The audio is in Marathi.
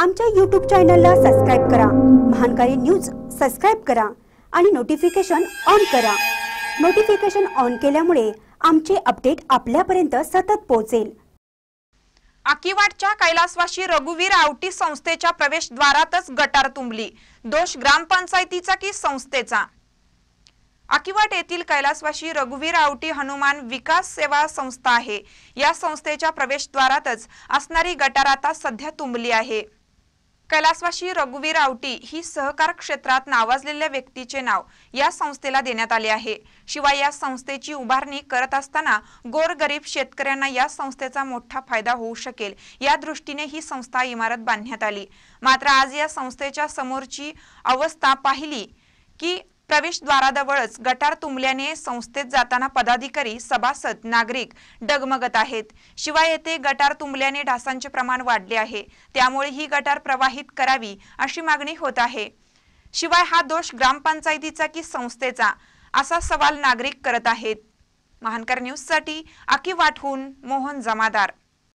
आमच्या यूट्यूब चॅनलला सबस्क्राईब करा महानकारी न्यूज सबस्क्राईब करा आणि नोटिफिकेशन ऑन करा नोटिफिकेशन ऑन केल्यामुळे आमचे अपडेट आपल्यापर्यंत सतत पोहोचेल आकिवाडच्या कैलासवाशी रघुवीर आवटी संस्थेच्या प्रवेशद्वारातच गटार तुंबली दोष ग्रामपंचायतीचा की संस्थेचा आकिवाट येथील कैलासवाशी रघुवीर आवटी हनुमान विकास सेवा संस्था आहे या संस्थेच्या प्रवेशद्वारातच असणारी गटार आता सध्या तुंबली आहे कैलासवाशी रघुवीर आवटी ही सहकार क्षेत्रात नावाजलेल्या व्यक्तीचे नाव या संस्थेला देण्यात आले आहे शिवाय या संस्थेची उभारणी करत असताना गोरगरीब शेतकऱ्यांना या संस्थेचा मोठा फायदा होऊ शकेल या दृष्टीने ही संस्था इमारत बांधण्यात आली मात्र आज या संस्थेच्या समोरची अवस्था पाहिली की प्रवेशद्वाराजवळच गटार तुंबल्याने संस्थेत जाताना पदाधिकारी सभासद नागरिक डगमगत आहेत शिवाय येथे गटार तुंबल्याने ढासांचे प्रमाण वाढले आहे त्यामुळे ही गटार प्रवाहित करावी अशी मागणी होत आहे शिवाय हा दोष ग्रामपंचायतीचा की संस्थेचा असा सवाल नागरिक करत आहेत महानकर न्यूजसाठी आकी वाठून मोहन जमादार